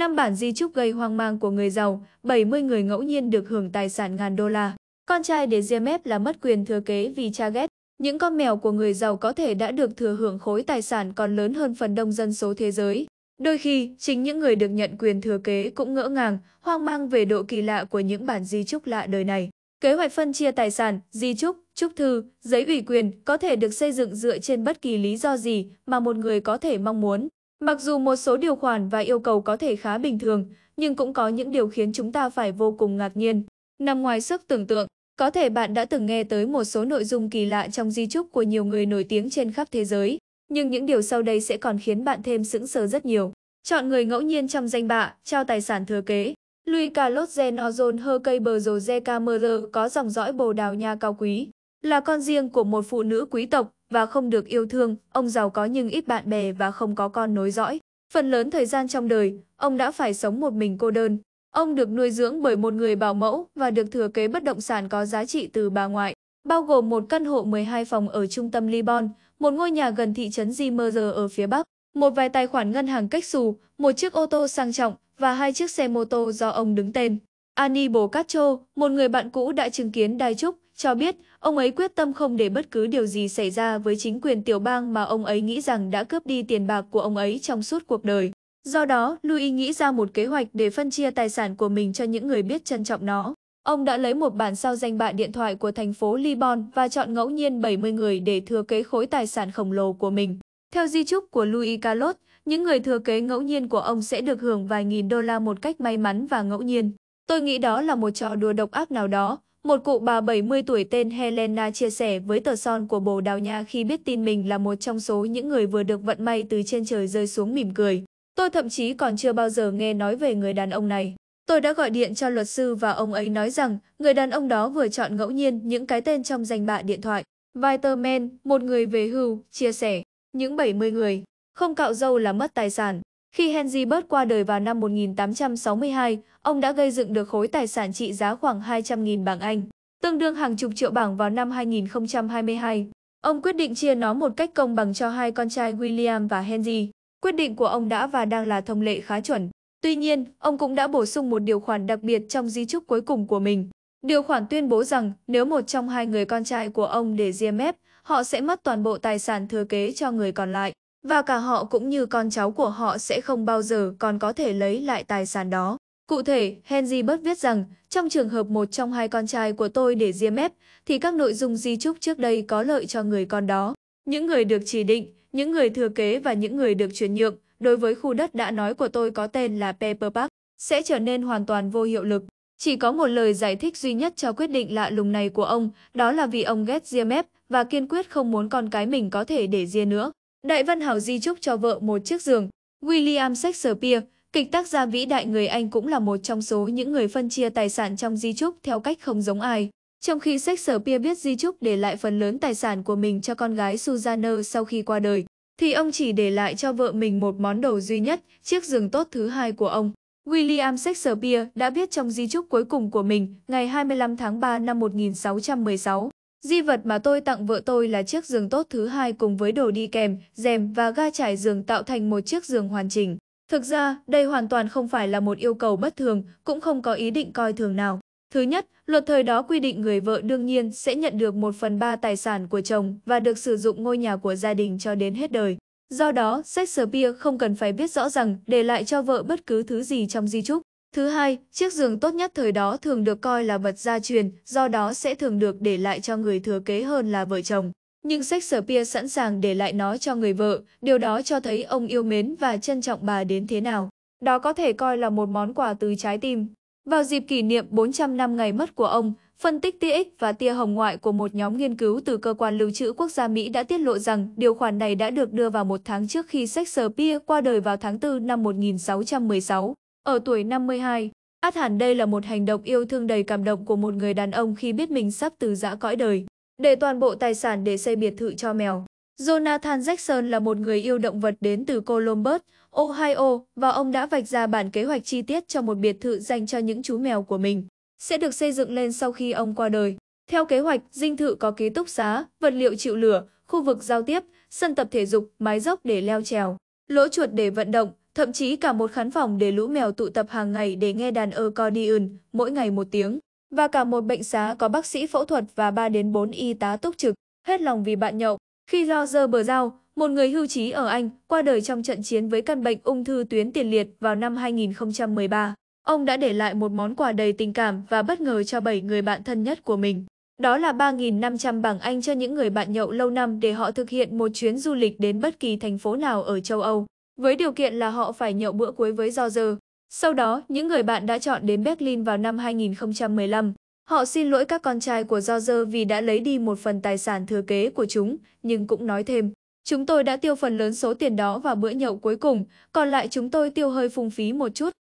5 bản di chúc gây hoang mang của người giàu, 70 người ngẫu nhiên được hưởng tài sản ngàn đô la. Con trai để Diemep là mất quyền thừa kế vì cha ghét. Những con mèo của người giàu có thể đã được thừa hưởng khối tài sản còn lớn hơn phần đông dân số thế giới. Đôi khi, chính những người được nhận quyền thừa kế cũng ngỡ ngàng, hoang mang về độ kỳ lạ của những bản di chúc lạ đời này. Kế hoạch phân chia tài sản, di chúc, chúc thư, giấy ủy quyền có thể được xây dựng dựa trên bất kỳ lý do gì mà một người có thể mong muốn. Mặc dù một số điều khoản và yêu cầu có thể khá bình thường, nhưng cũng có những điều khiến chúng ta phải vô cùng ngạc nhiên. Nằm ngoài sức tưởng tượng, có thể bạn đã từng nghe tới một số nội dung kỳ lạ trong di chúc của nhiều người nổi tiếng trên khắp thế giới, nhưng những điều sau đây sẽ còn khiến bạn thêm sững sờ rất nhiều. Chọn người ngẫu nhiên trong danh bạ, trao tài sản thừa kế. Louis Carlos Gen Ozon Herkeiberzo có dòng dõi Bồ Đào Nha cao quý, là con riêng của một phụ nữ quý tộc và không được yêu thương, ông giàu có nhưng ít bạn bè và không có con nối dõi. Phần lớn thời gian trong đời, ông đã phải sống một mình cô đơn. Ông được nuôi dưỡng bởi một người bảo mẫu và được thừa kế bất động sản có giá trị từ bà ngoại, bao gồm một căn hộ 12 phòng ở trung tâm Libon, một ngôi nhà gần thị trấn Zimmerzer ở phía Bắc, một vài tài khoản ngân hàng cách xù, một chiếc ô tô sang trọng và hai chiếc xe mô tô do ông đứng tên. Ani Bồ một người bạn cũ đã chứng kiến đai trúc, cho biết ông ấy quyết tâm không để bất cứ điều gì xảy ra với chính quyền tiểu bang mà ông ấy nghĩ rằng đã cướp đi tiền bạc của ông ấy trong suốt cuộc đời. Do đó, Louis nghĩ ra một kế hoạch để phân chia tài sản của mình cho những người biết trân trọng nó. Ông đã lấy một bản sao danh bạ điện thoại của thành phố Libon và chọn ngẫu nhiên 70 người để thừa kế khối tài sản khổng lồ của mình. Theo di chúc của Louis Calot, những người thừa kế ngẫu nhiên của ông sẽ được hưởng vài nghìn đô la một cách may mắn và ngẫu nhiên. Tôi nghĩ đó là một trò đùa độc ác nào đó, một cụ bà 70 tuổi tên Helena chia sẻ với tờ son của Bồ Đào Nha khi biết tin mình là một trong số những người vừa được vận may từ trên trời rơi xuống mỉm cười. Tôi thậm chí còn chưa bao giờ nghe nói về người đàn ông này. Tôi đã gọi điện cho luật sư và ông ấy nói rằng người đàn ông đó vừa chọn ngẫu nhiên những cái tên trong danh bạ điện thoại. Viterman, một người về hưu, chia sẻ, những 70 người, không cạo dâu là mất tài sản, khi Henry bớt qua đời vào năm 1862, ông đã gây dựng được khối tài sản trị giá khoảng 200.000 bảng Anh, tương đương hàng chục triệu bảng vào năm 2022. Ông quyết định chia nó một cách công bằng cho hai con trai William và Henry. Quyết định của ông đã và đang là thông lệ khá chuẩn. Tuy nhiên, ông cũng đã bổ sung một điều khoản đặc biệt trong di trúc cuối cùng của mình. Điều khoản tuyên bố rằng nếu một trong hai người con trai của ông để riêng mép, họ sẽ mất toàn bộ tài sản thừa kế cho người còn lại. Và cả họ cũng như con cháu của họ sẽ không bao giờ còn có thể lấy lại tài sản đó. Cụ thể, Henry Bớt viết rằng, trong trường hợp một trong hai con trai của tôi để diêm ép, thì các nội dung di chúc trước đây có lợi cho người con đó. Những người được chỉ định, những người thừa kế và những người được chuyển nhượng, đối với khu đất đã nói của tôi có tên là Pepper Park, sẽ trở nên hoàn toàn vô hiệu lực. Chỉ có một lời giải thích duy nhất cho quyết định lạ lùng này của ông, đó là vì ông ghét diêm ép và kiên quyết không muốn con cái mình có thể để riêng nữa. Đại văn hảo di chúc cho vợ một chiếc giường. William Shakespeare, kịch tác gia vĩ đại người Anh cũng là một trong số những người phân chia tài sản trong di chúc theo cách không giống ai. Trong khi Shakespeare biết di chúc để lại phần lớn tài sản của mình cho con gái Susanna sau khi qua đời, thì ông chỉ để lại cho vợ mình một món đồ duy nhất, chiếc giường tốt thứ hai của ông. William Shakespeare đã viết trong di chúc cuối cùng của mình ngày 25 tháng 3 năm 1616. Di vật mà tôi tặng vợ tôi là chiếc giường tốt thứ hai cùng với đồ đi kèm, rèm và ga trải giường tạo thành một chiếc giường hoàn chỉnh. Thực ra, đây hoàn toàn không phải là một yêu cầu bất thường, cũng không có ý định coi thường nào. Thứ nhất, luật thời đó quy định người vợ đương nhiên sẽ nhận được một phần ba tài sản của chồng và được sử dụng ngôi nhà của gia đình cho đến hết đời. Do đó, Shakespeare không cần phải biết rõ rằng để lại cho vợ bất cứ thứ gì trong di trúc. Thứ hai, chiếc giường tốt nhất thời đó thường được coi là vật gia truyền, do đó sẽ thường được để lại cho người thừa kế hơn là vợ chồng. Nhưng Shakespeare sẵn sàng để lại nó cho người vợ, điều đó cho thấy ông yêu mến và trân trọng bà đến thế nào. Đó có thể coi là một món quà từ trái tim. Vào dịp kỷ niệm 400 năm ngày mất của ông, phân tích tia X và tia hồng ngoại của một nhóm nghiên cứu từ Cơ quan Lưu trữ Quốc gia Mỹ đã tiết lộ rằng điều khoản này đã được đưa vào một tháng trước khi Shakespeare qua đời vào tháng 4 năm 1616. Ở tuổi 52, át hẳn đây là một hành động yêu thương đầy cảm động của một người đàn ông khi biết mình sắp từ giã cõi đời, để toàn bộ tài sản để xây biệt thự cho mèo. Jonathan Jackson là một người yêu động vật đến từ Columbus, Ohio và ông đã vạch ra bản kế hoạch chi tiết cho một biệt thự dành cho những chú mèo của mình, sẽ được xây dựng lên sau khi ông qua đời. Theo kế hoạch, dinh thự có ký túc xá, vật liệu chịu lửa, khu vực giao tiếp, sân tập thể dục, mái dốc để leo trèo, lỗ chuột để vận động, thậm chí cả một khán phòng để lũ mèo tụ tập hàng ngày để nghe đàn accordion, mỗi ngày một tiếng, và cả một bệnh xá có bác sĩ phẫu thuật và 3 đến 4 y tá túc trực, hết lòng vì bạn nhậu. Khi Roger Brazil, một người hưu trí ở Anh, qua đời trong trận chiến với căn bệnh ung thư tuyến tiền liệt vào năm 2013, ông đã để lại một món quà đầy tình cảm và bất ngờ cho 7 người bạn thân nhất của mình. Đó là 3.500 bảng Anh cho những người bạn nhậu lâu năm để họ thực hiện một chuyến du lịch đến bất kỳ thành phố nào ở châu Âu với điều kiện là họ phải nhậu bữa cuối với Roger. Sau đó, những người bạn đã chọn đến Berlin vào năm 2015. Họ xin lỗi các con trai của Roger vì đã lấy đi một phần tài sản thừa kế của chúng, nhưng cũng nói thêm. Chúng tôi đã tiêu phần lớn số tiền đó vào bữa nhậu cuối cùng, còn lại chúng tôi tiêu hơi phung phí một chút.